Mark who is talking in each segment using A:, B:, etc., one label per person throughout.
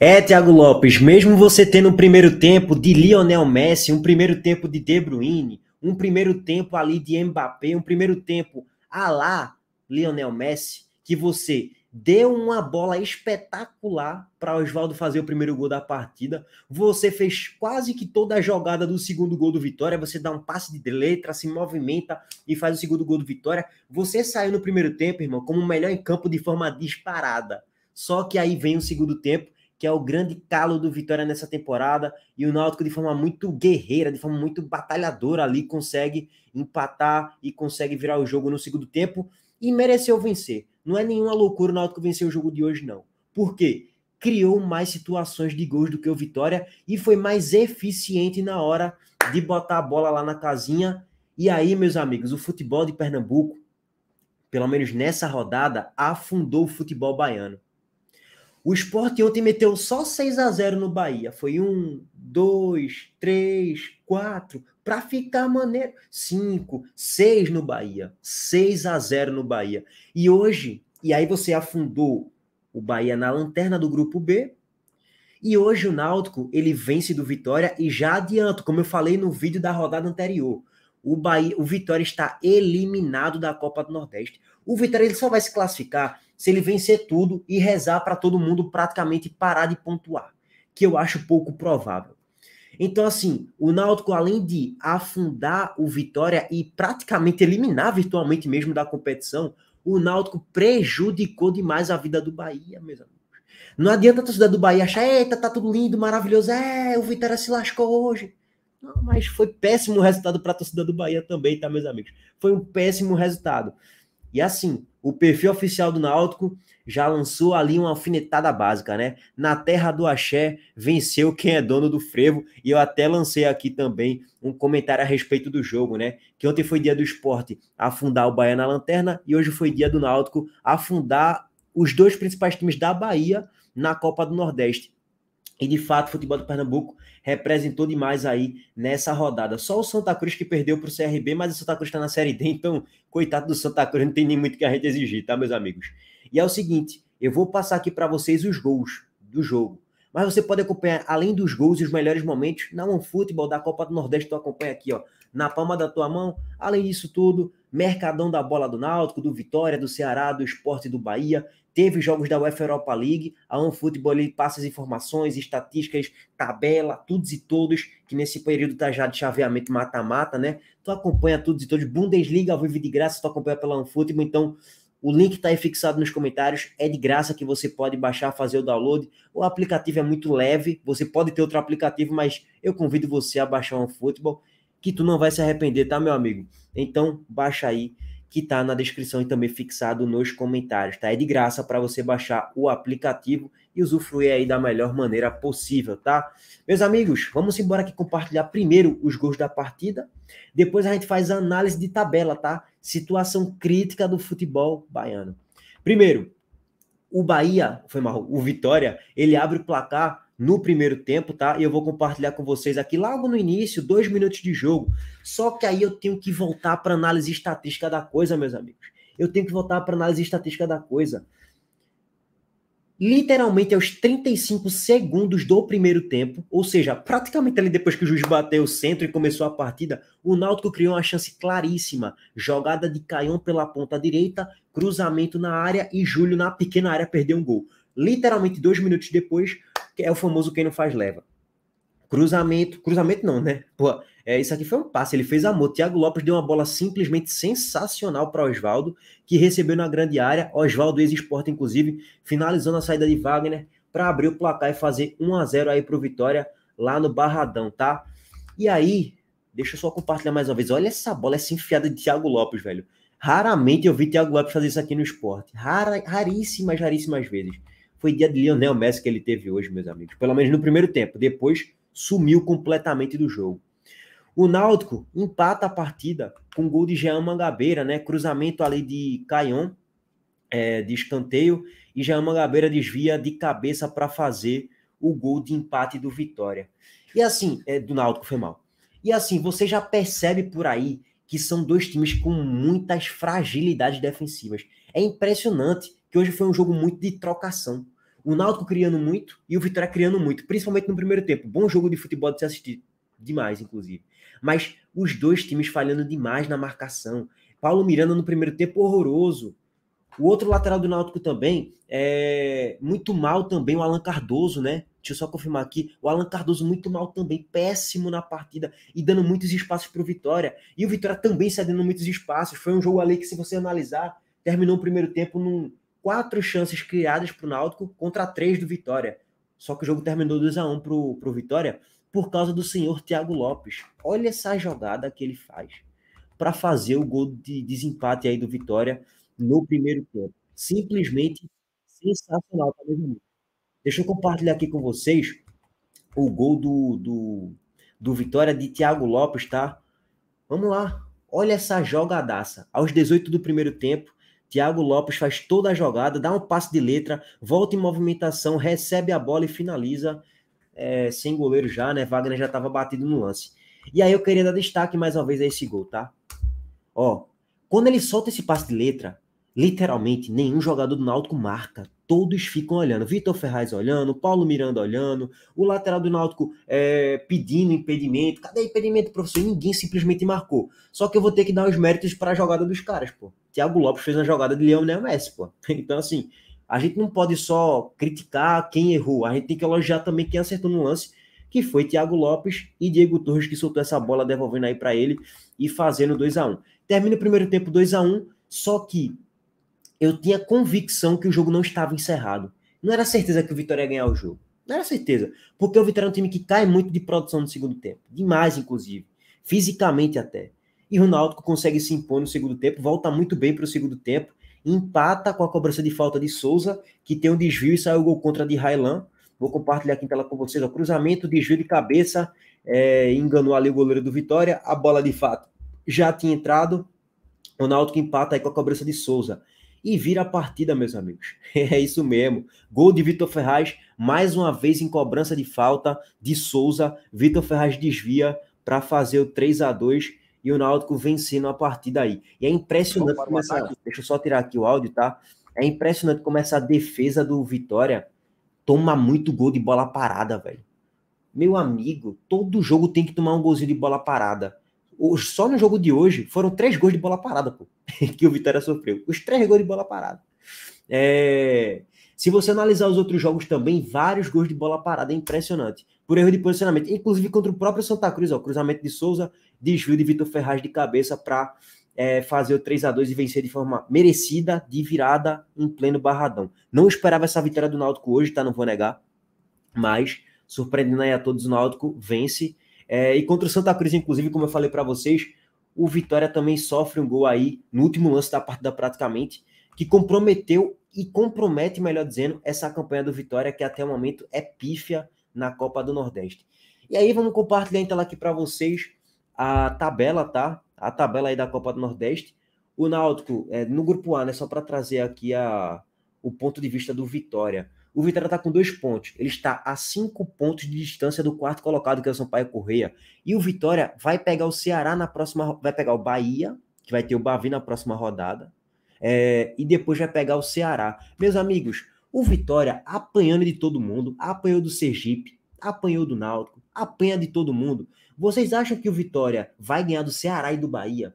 A: É, Thiago Lopes, mesmo você tendo um primeiro tempo de Lionel Messi, um primeiro tempo de De Bruyne, um primeiro tempo ali de Mbappé, um primeiro tempo a lá Lionel Messi, que você deu uma bola espetacular para Oswaldo fazer o primeiro gol da partida. Você fez quase que toda a jogada do segundo gol do Vitória. Você dá um passe de letra, se movimenta e faz o segundo gol do Vitória. Você saiu no primeiro tempo, irmão, como o melhor em campo de forma disparada. Só que aí vem o segundo tempo que é o grande calo do Vitória nessa temporada, e o Náutico de forma muito guerreira, de forma muito batalhadora ali consegue empatar e consegue virar o jogo no segundo tempo e mereceu vencer. Não é nenhuma loucura o Náutico vencer o jogo de hoje não. Por quê? Criou mais situações de gols do que o Vitória e foi mais eficiente na hora de botar a bola lá na casinha. E aí, meus amigos, o futebol de Pernambuco, pelo menos nessa rodada, afundou o futebol baiano. O esporte ontem meteu só 6 a 0 no Bahia. Foi um, dois, três, quatro. Para ficar maneiro, cinco, seis no Bahia. 6 a 0 no Bahia. E hoje, e aí você afundou o Bahia na lanterna do grupo B. E hoje o Náutico, ele vence do Vitória e já adianto, como eu falei no vídeo da rodada anterior o Bahia, o Vitória está eliminado da Copa do Nordeste. O Vitória ele só vai se classificar se ele vencer tudo e rezar para todo mundo praticamente parar de pontuar, que eu acho pouco provável. Então, assim, o Náutico, além de afundar o Vitória e praticamente eliminar virtualmente mesmo da competição, o Náutico prejudicou demais a vida do Bahia, meus amigos. Não adianta a torcida do Bahia achar, eita, tá tudo lindo, maravilhoso, é, o Vitória se lascou hoje. Não, mas foi péssimo resultado para a torcida do Bahia também, tá, meus amigos? Foi um péssimo resultado. E assim, o perfil oficial do Náutico já lançou ali uma alfinetada básica, né? Na terra do axé, venceu quem é dono do frevo. E eu até lancei aqui também um comentário a respeito do jogo, né? Que ontem foi dia do esporte afundar o Bahia na lanterna e hoje foi dia do Náutico afundar os dois principais times da Bahia na Copa do Nordeste. E de fato, o futebol do Pernambuco representou demais aí nessa rodada. Só o Santa Cruz que perdeu para o CRB, mas o Santa Cruz está na Série D, então, coitado do Santa Cruz, não tem nem muito que a gente exigir, tá, meus amigos? E é o seguinte, eu vou passar aqui para vocês os gols do jogo. Mas você pode acompanhar, além dos gols e os melhores momentos, na OneFootball da Copa do Nordeste, tu acompanha aqui, ó, na palma da tua mão. Além disso tudo, mercadão da bola do Náutico, do Vitória, do Ceará, do Esporte do Bahia, teve jogos da UEFA Europa League, a OneFootball ele passa as informações, estatísticas, tabela, todos e todos, que nesse período tá já de chaveamento mata-mata, né? Tu acompanha todos e todos, Bundesliga ao vivo de graça, tu acompanha pela OneFootball, então o link tá aí fixado nos comentários, é de graça que você pode baixar, fazer o download, o aplicativo é muito leve, você pode ter outro aplicativo, mas eu convido você a baixar o OneFootball, que tu não vai se arrepender, tá, meu amigo? Então, baixa aí, que está na descrição e também fixado nos comentários, tá? É de graça para você baixar o aplicativo e usufruir aí da melhor maneira possível, tá? Meus amigos, vamos embora aqui compartilhar primeiro os gols da partida, depois a gente faz a análise de tabela, tá? Situação crítica do futebol baiano. Primeiro, o Bahia, foi mal, o Vitória, ele abre o placar no primeiro tempo, tá? E eu vou compartilhar com vocês aqui logo no início, dois minutos de jogo. Só que aí eu tenho que voltar para análise estatística da coisa, meus amigos. Eu tenho que voltar para análise estatística da coisa. Literalmente aos 35 segundos do primeiro tempo, ou seja, praticamente ali depois que o juiz bateu o centro e começou a partida, o Náutico criou uma chance claríssima. Jogada de Caion pela ponta direita, cruzamento na área e Júlio na pequena área perdeu um gol. Literalmente dois minutos depois, é o famoso quem não faz leva. Cruzamento, cruzamento não, né? Pô, é, isso aqui foi um passe, ele fez amor. Thiago Lopes deu uma bola simplesmente sensacional para Oswaldo, que recebeu na grande área. Oswaldo, ex-esporte, inclusive, finalizando a saída de Wagner para abrir o placar e fazer 1 a 0 aí o Vitória lá no Barradão, tá? E aí, deixa eu só compartilhar mais uma vez. Olha essa bola, essa enfiada de Thiago Lopes, velho. Raramente eu vi Thiago Lopes fazer isso aqui no esporte. Rara, raríssimas, raríssimas vezes. Foi dia de Lionel Messi que ele teve hoje, meus amigos. Pelo menos no primeiro tempo. Depois sumiu completamente do jogo. O Náutico empata a partida com gol de Jean Mangabeira, né? Cruzamento ali de Caion, é, de escanteio, e Jean Mangabeira desvia de cabeça para fazer o gol de empate do Vitória. E assim, é, do Náutico foi mal. E assim, você já percebe por aí que são dois times com muitas fragilidades defensivas. É impressionante que hoje foi um jogo muito de trocação. O Náutico criando muito e o Vitória criando muito, principalmente no primeiro tempo. Bom jogo de futebol de se assistir, demais, inclusive. Mas os dois times falhando demais na marcação. Paulo Miranda no primeiro tempo horroroso. O outro lateral do Náutico também é muito mal também o Alan Cardoso, né? Deixa eu só confirmar aqui, o Alan Cardoso muito mal também, péssimo na partida e dando muitos espaços para o Vitória. E o Vitória também cedendo muitos espaços. Foi um jogo ali que, se você analisar, terminou o primeiro tempo num, quatro chances criadas para o Náutico contra três do Vitória. Só que o jogo terminou 2 a 1 para o Vitória por causa do senhor Thiago Lopes. Olha essa jogada que ele faz para fazer o gol de desempate aí do Vitória no primeiro tempo. Simplesmente sensacional, tá mesmo? Deixa eu compartilhar aqui com vocês o gol do, do, do Vitória de Thiago Lopes, tá? Vamos lá. Olha essa jogadaça. Aos 18 do primeiro tempo, Thiago Lopes faz toda a jogada, dá um passe de letra, volta em movimentação, recebe a bola e finaliza é, sem goleiro já, né? Wagner já estava batido no lance. E aí eu queria dar destaque mais uma vez a esse gol, tá? Ó, quando ele solta esse passe de letra, literalmente nenhum jogador do Náutico marca. Todos ficam olhando. Vitor Ferraz olhando, Paulo Miranda olhando, o lateral do Náutico é, pedindo impedimento. Cadê impedimento, professor? Ninguém simplesmente marcou. Só que eu vou ter que dar os méritos para a jogada dos caras, pô. Thiago Lopes fez uma jogada de Leão Messi, pô. Então, assim, a gente não pode só criticar quem errou, a gente tem que elogiar também quem acertou no lance, que foi Thiago Lopes e Diego Torres, que soltou essa bola devolvendo aí para ele e fazendo 2 a 1 Termina o primeiro tempo 2 a 1 só que eu tinha convicção que o jogo não estava encerrado. Não era certeza que o Vitória ia ganhar o jogo. Não era certeza. Porque o Vitória é um time que cai muito de produção no segundo tempo. Demais, inclusive. Fisicamente até. E o Náutico consegue se impor no segundo tempo, volta muito bem para o segundo tempo, empata com a cobrança de falta de Souza, que tem um desvio e saiu o gol contra de Railan. Vou compartilhar aqui em tela com vocês. O cruzamento, desvio de cabeça, é, enganou ali o goleiro do Vitória. A bola, de fato, já tinha entrado. O Náutico empata aí com a cobrança de Souza. E vira a partida, meus amigos. É isso mesmo. Gol de Vitor Ferraz, mais uma vez em cobrança de falta de Souza. Vitor Ferraz desvia para fazer o 3 a 2 e o Náutico vencendo a partida aí E é impressionante como essa deixa eu só tirar aqui o áudio, tá? É impressionante como essa defesa do Vitória toma muito gol de bola parada, velho. Meu amigo, todo jogo tem que tomar um golzinho de bola parada. Só no jogo de hoje foram três gols de bola parada, pô, que o Vitória sofreu. Os três gols de bola parada. É... Se você analisar os outros jogos também, vários gols de bola parada, é impressionante. Por erro de posicionamento, inclusive contra o próprio Santa Cruz, ó, cruzamento de Souza desvio de Vitor Ferraz de cabeça para é, fazer o 3 a 2 e vencer de forma merecida, de virada, em pleno barradão. Não esperava essa vitória do Náutico hoje, tá? Não vou negar. Mas, surpreendendo aí a todos, o Náutico vence. É, e contra o Santa Cruz, inclusive, como eu falei para vocês, o Vitória também sofre um gol aí no último lance da partida, praticamente, que comprometeu e compromete, melhor dizendo, essa campanha do Vitória, que até o momento é pífia na Copa do Nordeste. E aí, vamos compartilhar então aqui para vocês a tabela, tá? A tabela aí da Copa do Nordeste. O Náutico, é, no grupo A, né? Só para trazer aqui a, o ponto de vista do Vitória. O Vitória tá com dois pontos. Ele está a cinco pontos de distância do quarto colocado, que é o Sampaio Correia. E o Vitória vai pegar o Ceará na próxima. Vai pegar o Bahia, que vai ter o Bavi na próxima rodada. É, e depois vai pegar o Ceará. Meus amigos, o Vitória apanhando de todo mundo, apanhou do Sergipe, apanhou do Náutico, apanha de todo mundo. Vocês acham que o Vitória vai ganhar do Ceará e do Bahia?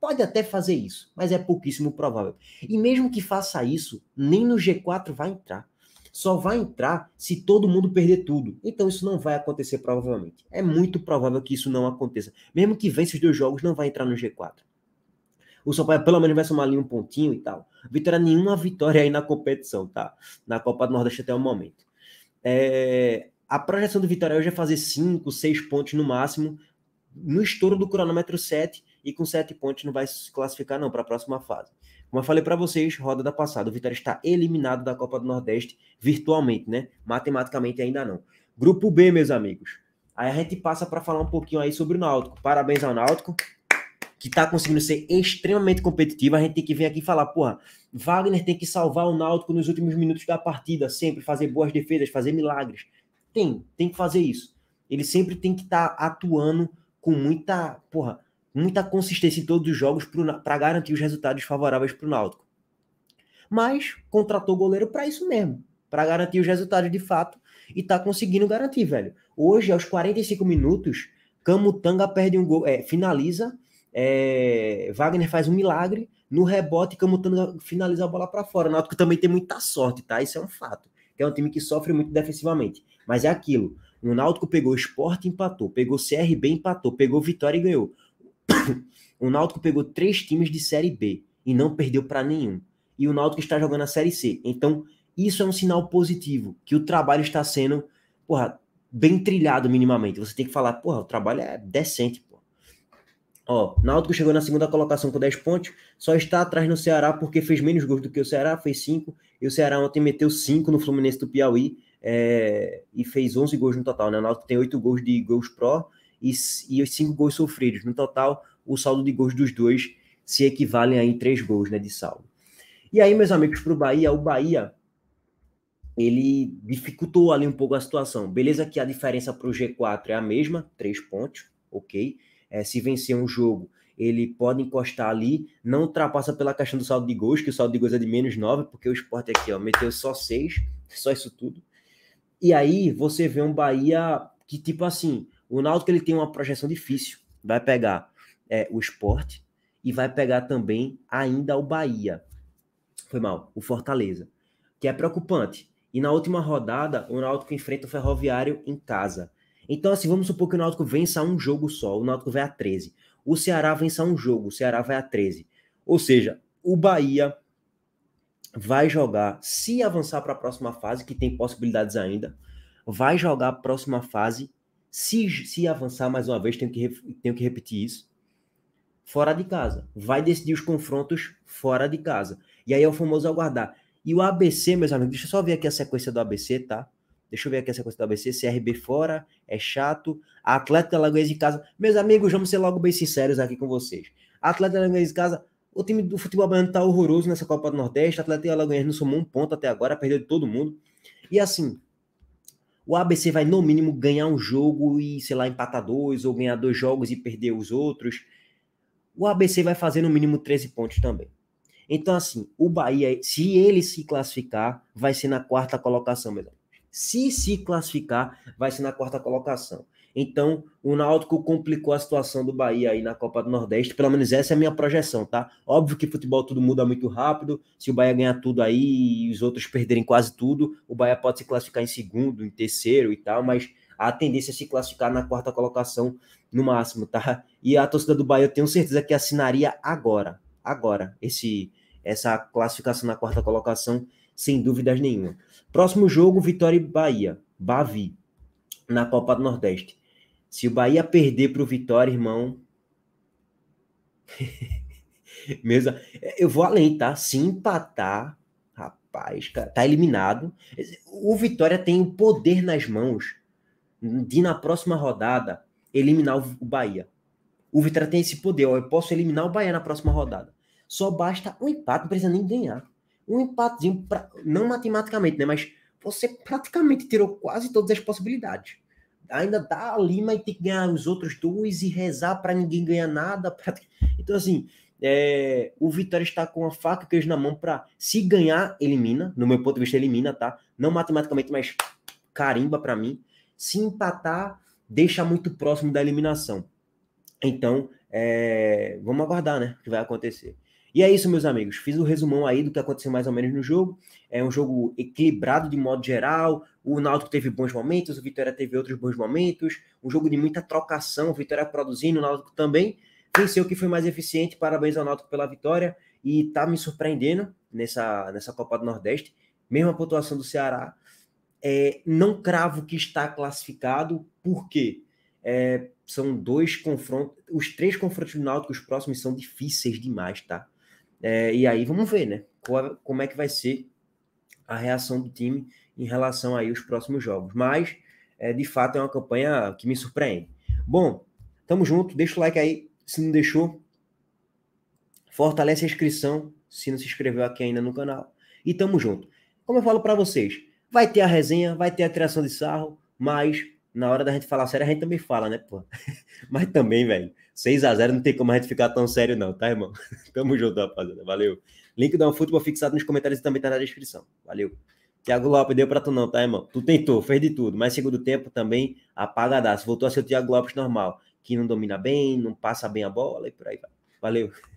A: Pode até fazer isso, mas é pouquíssimo provável. E mesmo que faça isso, nem no G4 vai entrar. Só vai entrar se todo mundo perder tudo. Então isso não vai acontecer provavelmente. É muito provável que isso não aconteça. Mesmo que vença os dois jogos, não vai entrar no G4. O São Paulo pelo menos vai somar ali um pontinho e tal. Vitória, nenhuma vitória aí na competição, tá? Na Copa do Nordeste até o momento. É, a projeção do Vitória hoje é fazer 5, 6 pontos no máximo, no estouro do cronômetro 7, e com 7 pontos não vai se classificar não para a próxima fase. Como eu falei para vocês, roda da passada, o Vitória está eliminado da Copa do Nordeste virtualmente, né? Matematicamente ainda não. Grupo B, meus amigos. Aí a gente passa para falar um pouquinho aí sobre o Náutico. Parabéns ao Náutico, que está conseguindo ser extremamente competitivo. A gente tem que vir aqui falar, porra, Wagner tem que salvar o Náutico nos últimos minutos da partida, sempre fazer boas defesas, fazer milagres. Tem, tem que fazer isso. Ele sempre tem que estar tá atuando com muita, porra, muita consistência em todos os jogos para garantir os resultados favoráveis para o Náutico. Mas contratou o goleiro para isso mesmo, para garantir os resultados de fato e tá conseguindo garantir, velho. Hoje, aos 45 minutos, Camutanga perde um gol, é, finaliza, é, Wagner faz um milagre, no rebote Camutanga finaliza a bola para fora. O Náutico também tem muita sorte, tá? Isso é um fato. É um time que sofre muito defensivamente. Mas é aquilo. O Náutico pegou o esporte e empatou. Pegou o CRB empatou. Pegou Vitória e ganhou. O Náutico pegou três times de Série B e não perdeu para nenhum. E o Náutico está jogando a Série C. Então, isso é um sinal positivo, que o trabalho está sendo, porra, bem trilhado minimamente. Você tem que falar, porra, o trabalho é decente, porra. Ó, Náutico chegou na segunda colocação com 10 pontos, só está atrás no Ceará porque fez menos gols do que o Ceará, fez 5, e o Ceará ontem meteu 5 no Fluminense do Piauí é, e fez 11 gols no total. Né? O Náutico tem 8 gols de gols pró e, e os 5 gols sofridos. No total, o saldo de gols dos dois se equivalem a em 3 gols né, de saldo. E aí, meus amigos, para o Bahia, o Bahia ele dificultou ali um pouco a situação. Beleza que a diferença para o G4 é a mesma, 3 pontos, ok? É, se vencer um jogo, ele pode encostar ali, não ultrapassa pela questão do saldo de gols, que o saldo de gols é de menos 9, porque o esporte aqui ó, meteu só 6, só isso tudo. E aí você vê um Bahia que, tipo assim, o Náutico ele tem uma projeção difícil. Vai pegar é, o esporte e vai pegar também ainda o Bahia. Foi mal, o Fortaleza. Que é preocupante. E na última rodada, o Náutico enfrenta o Ferroviário em casa. Então, assim, vamos supor que o Náutico vença um jogo só. O Náutico vai a 13. O Ceará vença um jogo. O Ceará vai a 13. Ou seja, o Bahia vai jogar, se avançar para a próxima fase, que tem possibilidades ainda, vai jogar a próxima fase, se, se avançar mais uma vez, tenho que, tenho que repetir isso, fora de casa. Vai decidir os confrontos fora de casa. E aí é o famoso aguardar. E o ABC, meus amigos, deixa eu só ver aqui a sequência do ABC, tá? Deixa eu ver aqui a sequência do ABC. CRB é fora, é chato. Atlético Alagoas de casa. Meus amigos, vamos ser logo bem sinceros aqui com vocês. Atlético Alagoas de casa o time do futebol baiano tá horroroso nessa Copa do Nordeste. O Atlético Alagoas não somou um ponto até agora, perdeu de todo mundo. E assim, o ABC vai no mínimo ganhar um jogo e, sei lá, empatar dois, ou ganhar dois jogos e perder os outros. O ABC vai fazer no mínimo 13 pontos também. Então, assim, o Bahia, se ele se classificar, vai ser na quarta colocação, meu Se se classificar, vai ser na quarta colocação. Então, o Náutico complicou a situação do Bahia aí na Copa do Nordeste. Pelo menos essa é a minha projeção, tá? Óbvio que futebol tudo muda muito rápido. Se o Bahia ganhar tudo aí e os outros perderem quase tudo, o Bahia pode se classificar em segundo, em terceiro e tal, mas a tendência é se classificar na quarta colocação no máximo, tá? E a torcida do Bahia eu tenho certeza que assinaria agora, agora, esse essa classificação na quarta colocação, sem dúvidas nenhuma. Próximo jogo, Vitória e Bahia, Bavi, na Copa do Nordeste. Se o Bahia perder para o Vitória, irmão. Mesmo... Eu vou além, tá? Se empatar, rapaz, tá eliminado. O Vitória tem o poder nas mãos de, na próxima rodada, eliminar o Bahia. O Vitória tem esse poder. Ó, eu posso eliminar o Bahia na próxima rodada. Só basta um empate, não precisa nem ganhar. Um empatezinho, pra... não matematicamente, né? Mas você praticamente tirou quase todas as possibilidades ainda tá ali, mas tem que ganhar os outros dois e rezar para ninguém ganhar nada. Pra... Então, assim, é, o Vitória está com a faca e queijo na mão para, se ganhar, elimina. No meu ponto de vista, elimina, tá? Não matematicamente, mas carimba para mim. Se empatar, deixa muito próximo da eliminação. Então, é, vamos aguardar, né? O que vai acontecer. E é isso, meus amigos. Fiz o um resumão aí do que aconteceu mais ou menos no jogo. É um jogo equilibrado de modo geral. O Náutico teve bons momentos, o Vitória teve outros bons momentos. Um jogo de muita trocação, o Vitória produzindo, o Náutico também. Venceu que foi mais eficiente. Parabéns ao Náutico pela vitória. E tá me surpreendendo nessa, nessa Copa do Nordeste. Mesma pontuação do Ceará. É, não cravo que está classificado, porque é, são dois confrontos. Os três confrontos do Náutico, os próximos, são difíceis demais, tá? É, e aí vamos ver, né? Qual, como é que vai ser a reação do time em relação aí aos próximos jogos. Mas, é, de fato, é uma campanha que me surpreende. Bom, tamo junto. Deixa o like aí se não deixou. Fortalece a inscrição se não se inscreveu aqui ainda no canal. E tamo junto. Como eu falo para vocês, vai ter a resenha, vai ter a tiração de sarro, mas na hora da gente falar sério, a gente também fala, né, pô? Mas também, velho, 6 a 0 não tem como a gente ficar tão sério não, tá, irmão? Tamo junto, rapaziada. Valeu. Link do um futebol fixado nos comentários e também tá na descrição. Valeu. Thiago Lopes deu pra tu não, tá, irmão? Tu tentou, fez de tudo, mas segundo tempo também apagadaço. Voltou a ser o Thiago Lopes normal, que não domina bem, não passa bem a bola e por aí vai. Valeu.